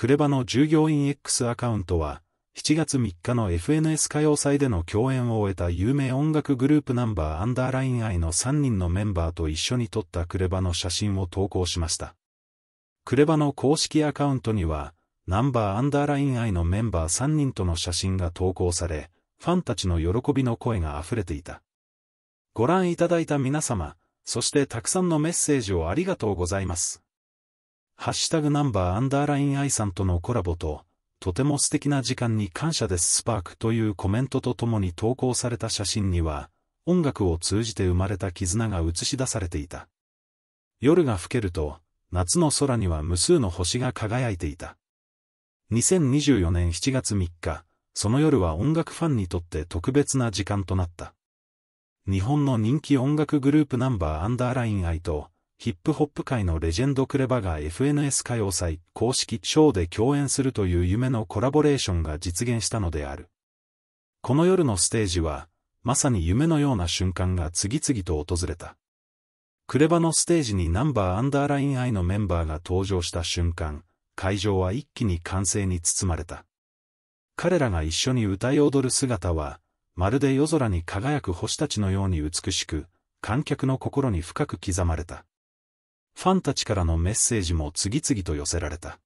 クレバの従業員 X アカウントは、7月3日の FNS 歌謡祭での共演を終えた有名音楽グループナンバーアンダーライン I の3人のメンバーと一緒に撮ったクレバの写真を投稿しました。クレバの公式アカウントには、ナンバーアンダーライン I のメンバー3人との写真が投稿され、ファンたちの喜びの声が溢れていた。ご覧いただいた皆様、そしてたくさんのメッセージをありがとうございます。ハッシュタグナンバーアンダーラインイさんとのコラボと、とても素敵な時間に感謝ですスパークというコメントとともに投稿された写真には、音楽を通じて生まれた絆が映し出されていた。夜が更けると、夏の空には無数の星が輝いていた。2024年7月3日、その夜は音楽ファンにとって特別な時間となった。日本の人気音楽グループナンバーアンダーライン i と、ヒップホップ界のレジェンドクレバが FNS 歌謡祭公式ショーで共演するという夢のコラボレーションが実現したのである。この夜のステージは、まさに夢のような瞬間が次々と訪れた。クレバのステージにナンバーアンダーラインアイのメンバーが登場した瞬間、会場は一気に歓声に包まれた。彼らが一緒に歌い踊る姿は、まるで夜空に輝く星たちのように美しく、観客の心に深く刻まれた。ファンたちからのメッセージも次々と寄せられた。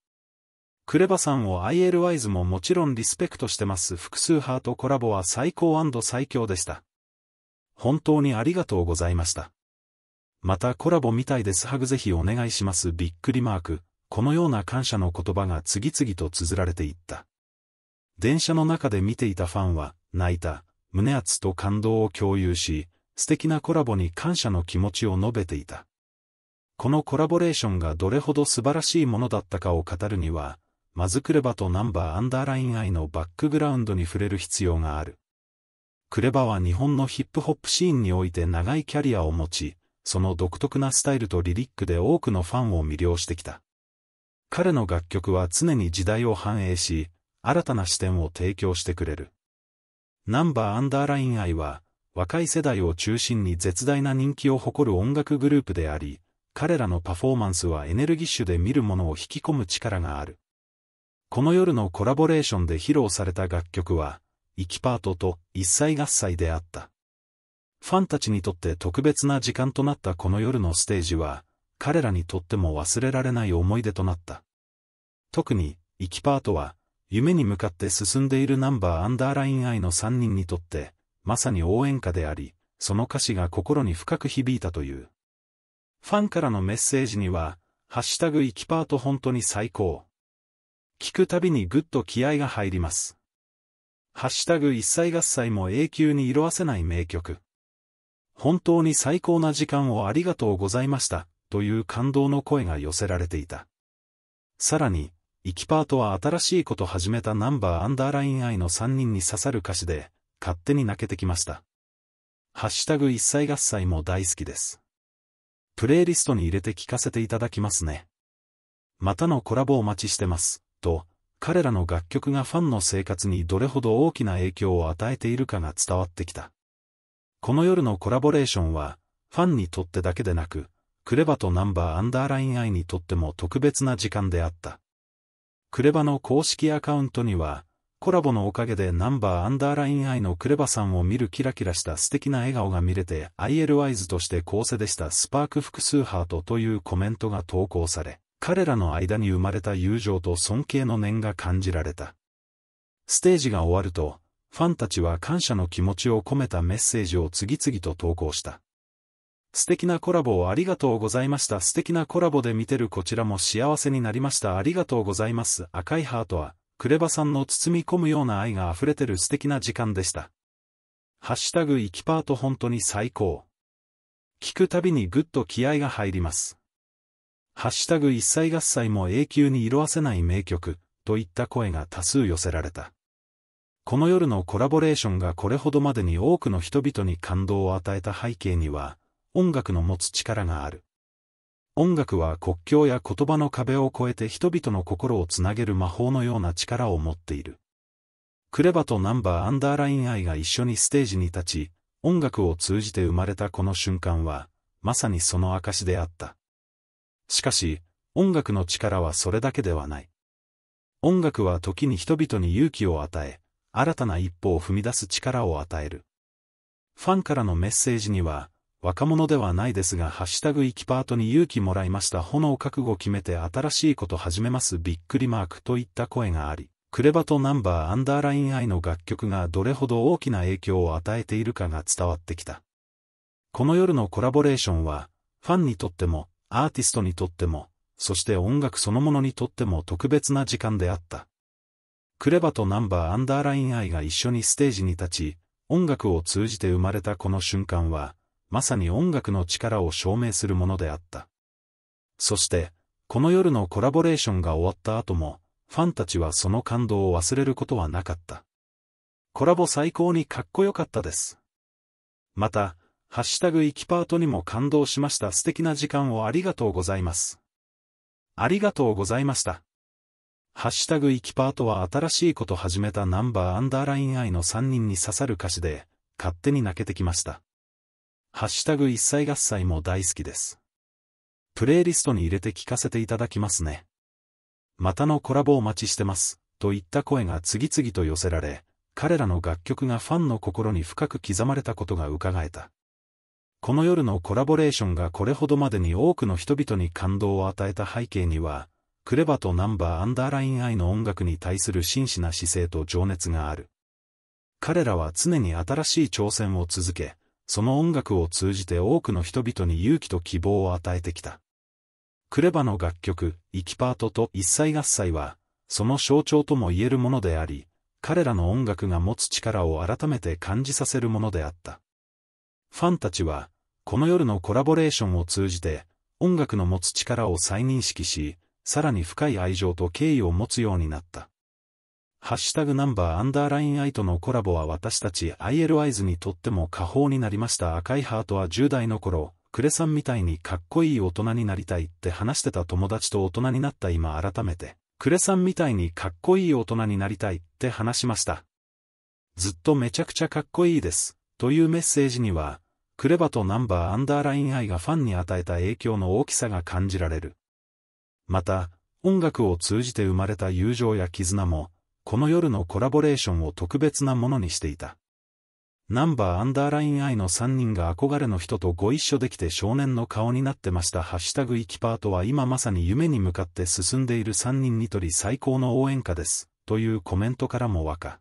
クレバさんを IL y s ももちろんリスペクトしてます複数派とコラボは最高最強でした。本当にありがとうございました。またコラボみたいですハグぜひお願いしますびっくりマーク、このような感謝の言葉が次々と綴られていった。電車の中で見ていたファンは、泣いた、胸熱と感動を共有し、素敵なコラボに感謝の気持ちを述べていた。このコラボレーションがどれほど素晴らしいものだったかを語るには、マズクレバとナンバーアンダーライン愛のバックグラウンドに触れる必要がある。クレバは日本のヒップホップシーンにおいて長いキャリアを持ち、その独特なスタイルとリリックで多くのファンを魅了してきた。彼の楽曲は常に時代を反映し、新たな視点を提供してくれる。ナンバーアンダーライン愛は、若い世代を中心に絶大な人気を誇る音楽グループであり、彼らのパフォーマンスはエネルギッシュで見るものを引き込む力がある。この夜のコラボレーションで披露された楽曲は、イキパートと一切合切であった。ファンたちにとって特別な時間となったこの夜のステージは、彼らにとっても忘れられない思い出となった。特に、イキパートは、夢に向かって進んでいるナンバーアンダーラインアイの3人にとって、まさに応援歌であり、その歌詞が心に深く響いたという。ファンからのメッセージには、ハッシュタグイきパート本当に最高。聞くたびにぐっと気合が入ります。ハッシュタグ一切合切も永久に色あせない名曲。本当に最高な時間をありがとうございました、という感動の声が寄せられていた。さらに、イキパートは新しいこと始めたナンバーアンダーライン愛の3人に刺さる歌詞で、勝手に泣けてきました。ハッシュタグ一切合切も大好きです。プレイリストに入れて聞かせていただきますね。またのコラボお待ちしてます、と、彼らの楽曲がファンの生活にどれほど大きな影響を与えているかが伝わってきた。この夜のコラボレーションは、ファンにとってだけでなく、クレバとナンバーアンダーラインアイにとっても特別な時間であった。クレバの公式アカウントには、コラボのおかげでナンバーアンダーラインイのクレバさんを見るキラキラした素敵な笑顔が見れて IL y s として構成でしたスパーク複数ハートというコメントが投稿され、彼らの間に生まれた友情と尊敬の念が感じられた。ステージが終わると、ファンたちは感謝の気持ちを込めたメッセージを次々と投稿した。素敵なコラボをありがとうございました。素敵なコラボで見てるこちらも幸せになりました。ありがとうございます。赤いハートは、クレバさんの包み込むような愛が溢れてる素敵な時間でした。ハッシュタグ生きパート本当に最高。聞くたびにぐっと気合が入ります。ハッシュタグ一切合切も永久に色あせない名曲、といった声が多数寄せられた。この夜のコラボレーションがこれほどまでに多くの人々に感動を与えた背景には、音楽の持つ力がある。音楽は国境や言葉の壁を越えて人々の心をつなげる魔法のような力を持っている。クレバとナンバーアンダーラインアイが一緒にステージに立ち、音楽を通じて生まれたこの瞬間は、まさにその証であった。しかし、音楽の力はそれだけではない。音楽は時に人々に勇気を与え、新たな一歩を踏み出す力を与える。ファンからのメッセージには、若者ではないですが、ハッシュタグ行きパートに勇気もらいました。炎覚悟決めて新しいこと始めます。びっくりマークといった声があり、クレバとナンバーアンダーラインイの楽曲がどれほど大きな影響を与えているかが伝わってきた。この夜のコラボレーションは、ファンにとっても、アーティストにとっても、そして音楽そのものにとっても特別な時間であった。クレバとナンバーアンダーラインイが一緒にステージに立ち、音楽を通じて生まれたこの瞬間は、まさに音楽の力を証明するものであった。そして、この夜のコラボレーションが終わった後も、ファンたちはその感動を忘れることはなかった。コラボ最高にかっこよかったです。また、ハッシュタグイキパートにも感動しました素敵な時間をありがとうございます。ありがとうございました。ハッシュタグイキパートは新しいこと始めたナンバーアンダーライン愛の3人に刺さる歌詞で、勝手に泣けてきました。ハッシュタグ一切合切も大好きです。プレイリストに入れて聞かせていただきますね。またのコラボお待ちしてます、といった声が次々と寄せられ、彼らの楽曲がファンの心に深く刻まれたことが伺えた。この夜のコラボレーションがこれほどまでに多くの人々に感動を与えた背景には、クレバとナンバーアンダーラインアイの音楽に対する真摯な姿勢と情熱がある。彼らは常に新しい挑戦を続け、その音楽を通じて多くの人々に勇気と希望を与えてきた。クレバの楽曲、イキパートと一切合切は、その象徴とも言えるものであり、彼らの音楽が持つ力を改めて感じさせるものであった。ファンたちは、この夜のコラボレーションを通じて、音楽の持つ力を再認識し、さらに深い愛情と敬意を持つようになった。ハッシュタグナンバーアンダーラインアイとのコラボは私たち IL アイズにとっても過方になりました赤いハートは10代の頃、クレさんみたいにかっこいい大人になりたいって話してた友達と大人になった今改めて、クレさんみたいにかっこいい大人になりたいって話しました。ずっとめちゃくちゃかっこいいです、というメッセージには、クレバとナンバーアンダーラインアイがファンに与えた影響の大きさが感じられる。また、音楽を通じて生まれた友情や絆も、この夜のコラボレーションを特別なものにしていた。ナンバーアンダーライン愛の3人が憧れの人とご一緒できて少年の顔になってました。ハッシュタグイキパートは今まさに夢に向かって進んでいる3人にとり最高の応援歌です。というコメントからもわか。